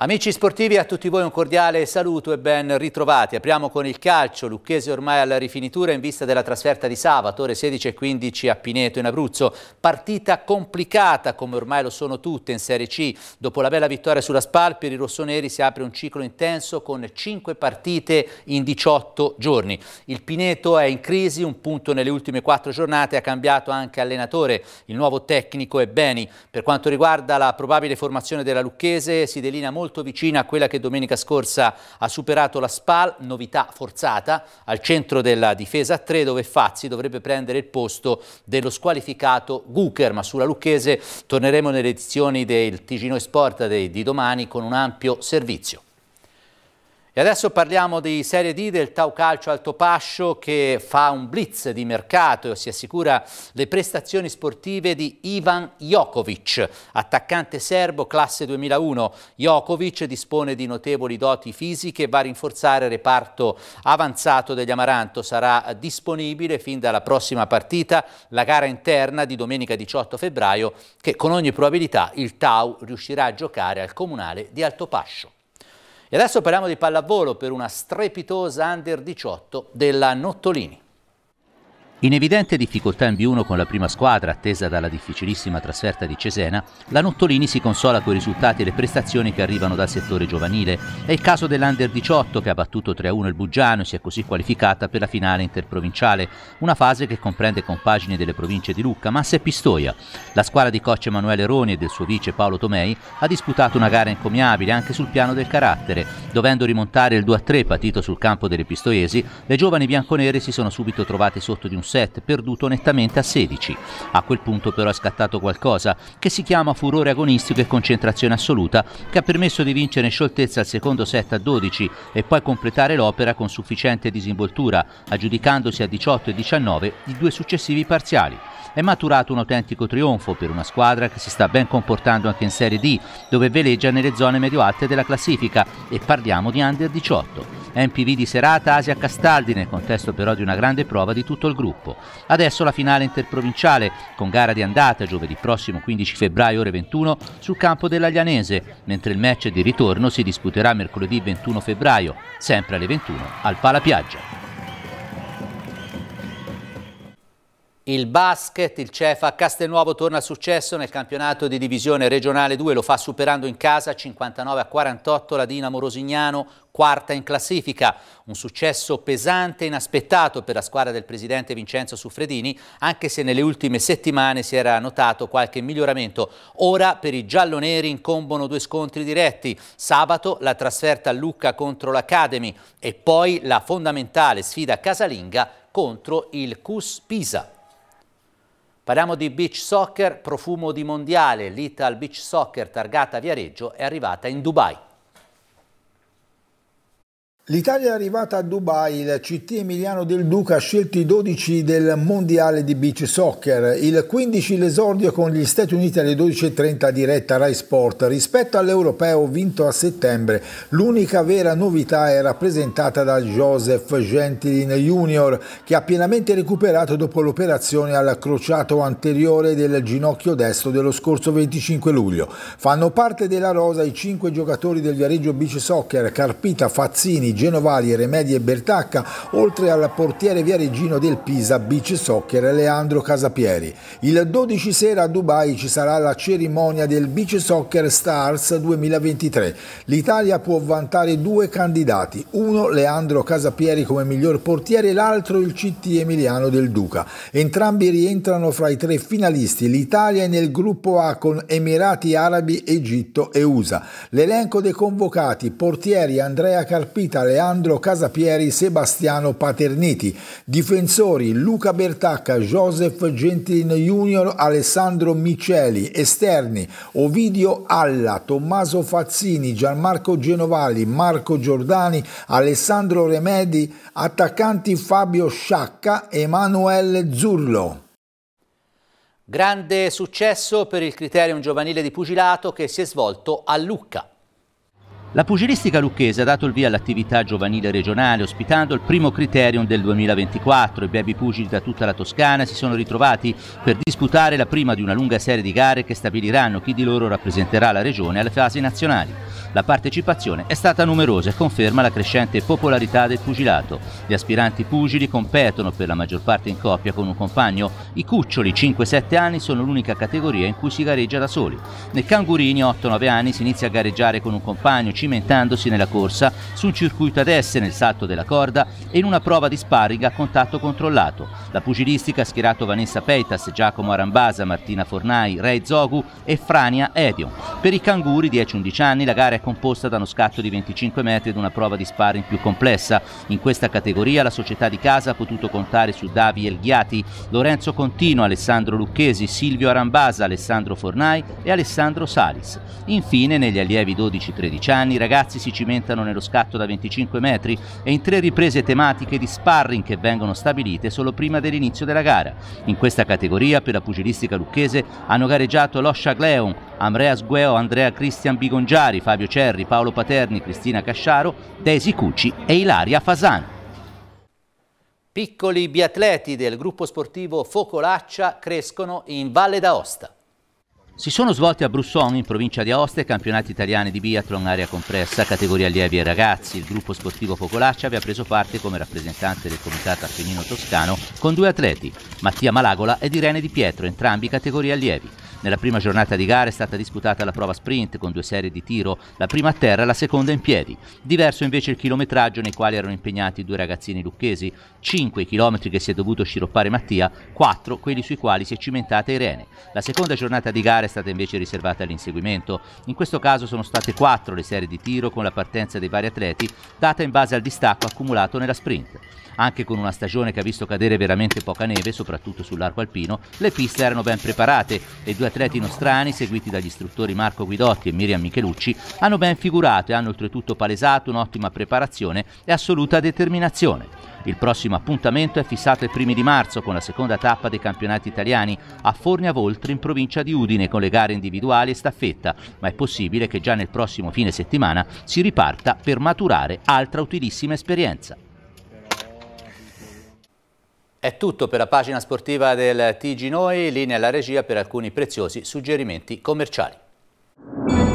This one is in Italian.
Amici sportivi, a tutti voi un cordiale saluto e ben ritrovati. Apriamo con il calcio, Lucchese ormai alla rifinitura in vista della trasferta di sabato, ore 16 e 15 a Pineto in Abruzzo. Partita complicata, come ormai lo sono tutte in Serie C. Dopo la bella vittoria sulla Spal, per i rossoneri si apre un ciclo intenso con 5 partite in 18 giorni. Il Pineto è in crisi, un punto nelle ultime 4 giornate, ha cambiato anche allenatore. Il nuovo tecnico è Beni. Per quanto riguarda la probabile formazione della Lucchese, si delinea molto molto vicina a quella che domenica scorsa ha superato la SPAL, novità forzata, al centro della difesa a 3 dove Fazzi dovrebbe prendere il posto dello squalificato Guker, ma sulla Lucchese torneremo nelle edizioni del Ticino Esporta di domani con un ampio servizio. E adesso parliamo di Serie D del Tau Calcio Altopascio che fa un blitz di mercato e si assicura le prestazioni sportive di Ivan Jokovic, attaccante serbo classe 2001. Jokovic dispone di notevoli doti fisiche e va a rinforzare il reparto avanzato degli Amaranto. Sarà disponibile fin dalla prossima partita, la gara interna di domenica 18 febbraio, che con ogni probabilità il Tau riuscirà a giocare al comunale di Altopascio. E adesso parliamo di pallavolo per una strepitosa Under 18 della Nottolini. In evidente difficoltà in B1 con la prima squadra, attesa dalla difficilissima trasferta di Cesena, la Nottolini si consola con i risultati e le prestazioni che arrivano dal settore giovanile. È il caso dell'Under 18 che ha battuto 3-1 il Bugiano e si è così qualificata per la finale interprovinciale, una fase che comprende compagini delle province di Lucca, Massa e Pistoia. La squadra di coach Emanuele Roni e del suo vice Paolo Tomei ha disputato una gara encomiabile anche sul piano del carattere. Dovendo rimontare il 2-3 patito sul campo delle Pistoiesi, le giovani bianconere si sono subito trovate sotto di un set perduto nettamente a 16. A quel punto però è scattato qualcosa che si chiama furore agonistico e concentrazione assoluta, che ha permesso di vincere in scioltezza il secondo set a 12 e poi completare l'opera con sufficiente disinvoltura, aggiudicandosi a 18 e 19 i due successivi parziali. È maturato un autentico trionfo per una squadra che si sta ben comportando anche in Serie D, dove veleggia nelle zone medio-alte della classifica e parliamo di under 18. MPV di serata Asia Castaldi nel contesto però di una grande prova di tutto il gruppo. Adesso la finale interprovinciale, con gara di andata giovedì prossimo 15 febbraio ore 21 sul campo dell'Aglianese, mentre il match di ritorno si disputerà mercoledì 21 febbraio, sempre alle 21 al Palapiaggia. Il basket, il Cefa Castelnuovo torna a successo nel campionato di divisione regionale 2, lo fa superando in casa 59 a 48 la Dinamo Rosignano, quarta in classifica. Un successo pesante e inaspettato per la squadra del presidente Vincenzo Suffredini, anche se nelle ultime settimane si era notato qualche miglioramento. Ora per i gialloneri incombono due scontri diretti. Sabato la trasferta a Lucca contro l'Academy e poi la fondamentale sfida casalinga contro il Cus Pisa. Parliamo di beach soccer, profumo di mondiale, l'Ital Beach Soccer targata Viareggio è arrivata in Dubai. L'Italia è arrivata a Dubai, il CT Emiliano del Duca ha scelto i 12 del Mondiale di Beach Soccer, il 15 l'esordio con gli Stati Uniti alle 12.30 diretta Rai Sport. Rispetto all'europeo vinto a settembre, l'unica vera novità è rappresentata da Joseph Gentilin Junior, che ha pienamente recuperato dopo l'operazione al crociato anteriore del ginocchio destro dello scorso 25 luglio. Fanno parte della rosa i 5 giocatori del Viareggio Beach Soccer, Carpita, Fazzini, Genovali, Remedi e Bertacca, oltre al portiere viareggino del Pisa Beach Soccer Leandro Casapieri. Il 12 sera a Dubai ci sarà la cerimonia del Beach Soccer Stars 2023. L'Italia può vantare due candidati, uno Leandro Casapieri come miglior portiere e l'altro il CT Emiliano del Duca. Entrambi rientrano fra i tre finalisti. L'Italia è nel gruppo A con Emirati Arabi, Egitto e USA. L'elenco dei convocati, portieri Andrea Carpita, Leandro Casapieri, Sebastiano Paterniti. Difensori Luca Bertacca, Joseph Gentilino Junior, Alessandro Miceli. Esterni Ovidio Alla, Tommaso Fazzini, Gianmarco Genovali, Marco Giordani, Alessandro Remedi. Attaccanti Fabio Sciacca, Emanuele Zurlo. Grande successo per il Criterium Giovanile di Pugilato che si è svolto a Lucca. La pugilistica lucchese ha dato il via all'attività giovanile regionale ospitando il primo criterium del 2024. I baby pugili da tutta la Toscana si sono ritrovati per disputare la prima di una lunga serie di gare che stabiliranno chi di loro rappresenterà la regione alle fasi nazionali. La partecipazione è stata numerosa e conferma la crescente popolarità del pugilato. Gli aspiranti pugili competono per la maggior parte in coppia con un compagno. I cuccioli 5-7 anni sono l'unica categoria in cui si gareggia da soli. Nei cangurini 8-9 anni si inizia a gareggiare con un compagno 5 cimentandosi nella corsa, sul circuito ad S nel salto della corda e in una prova di sparring a contatto controllato. La pugilistica ha schierato Vanessa Peitas, Giacomo Arambasa, Martina Fornai, Ray Zogu e Frania Edion. Per i canguri 10-11 anni la gara è composta da uno scatto di 25 metri ed una prova di sparring più complessa. In questa categoria la società di casa ha potuto contare su Davi Elghiati, Lorenzo Contino, Alessandro Lucchesi, Silvio Arambasa, Alessandro Fornai e Alessandro Salis. Infine negli allievi 12-13 anni anni i ragazzi si cimentano nello scatto da 25 metri e in tre riprese tematiche di sparring che vengono stabilite solo prima dell'inizio della gara. In questa categoria per la pugilistica lucchese hanno gareggiato Loscia Gleon, Amreas Sgueo, Andrea Cristian Bigongiari, Fabio Cerri, Paolo Paterni, Cristina Casciaro, Daisy Cucci e Ilaria Fasano. Piccoli biatleti del gruppo sportivo Focolaccia crescono in Valle d'Aosta. Si sono svolti a Brusson, in provincia di Aosta, i campionati italiani di biathlon area compressa, categoria allievi e ragazzi. Il gruppo sportivo Focolaccia vi ha preso parte come rappresentante del comitato Appennino Toscano con due atleti, Mattia Malagola ed Irene Di Pietro, entrambi categoria allievi. Nella prima giornata di gara è stata disputata la prova sprint con due serie di tiro, la prima a terra e la seconda in piedi. Diverso invece il chilometraggio nei quali erano impegnati due ragazzini lucchesi, 5 km che si è dovuto sciroppare Mattia, 4 quelli sui quali si è cimentata Irene. La seconda giornata di gara è stata invece riservata all'inseguimento. In questo caso sono state 4 le serie di tiro con la partenza dei vari atleti data in base al distacco accumulato nella sprint. Anche con una stagione che ha visto cadere veramente poca neve, soprattutto sull'arco alpino, le piste erano ben preparate e due atleti nostrani, seguiti dagli istruttori Marco Guidotti e Miriam Michelucci, hanno ben figurato e hanno oltretutto palesato un'ottima preparazione e assoluta determinazione. Il prossimo appuntamento è fissato il 1 di marzo con la seconda tappa dei campionati italiani a Fornia Voltri in provincia di Udine con le gare individuali e staffetta, ma è possibile che già nel prossimo fine settimana si riparta per maturare altra utilissima esperienza. È tutto per la pagina sportiva del TG Noi, linea alla regia per alcuni preziosi suggerimenti commerciali.